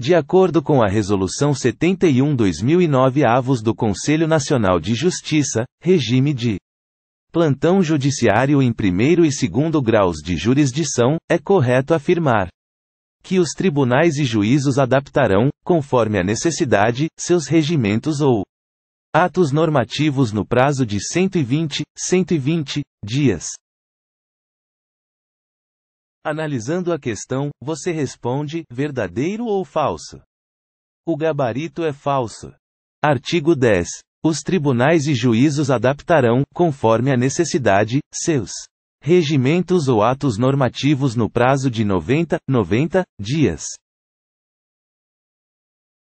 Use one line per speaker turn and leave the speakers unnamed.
De acordo com a Resolução 71-2009 avos do Conselho Nacional de Justiça, regime de plantão judiciário em primeiro e segundo graus de jurisdição, é correto afirmar que os tribunais e juízos adaptarão, conforme a necessidade, seus regimentos ou atos normativos no prazo de 120, 120 dias. Analisando a questão, você responde: verdadeiro ou falso? O gabarito é falso. Artigo 10. Os tribunais e juízos adaptarão, conforme a necessidade, seus regimentos ou atos normativos no prazo de 90, 90 dias.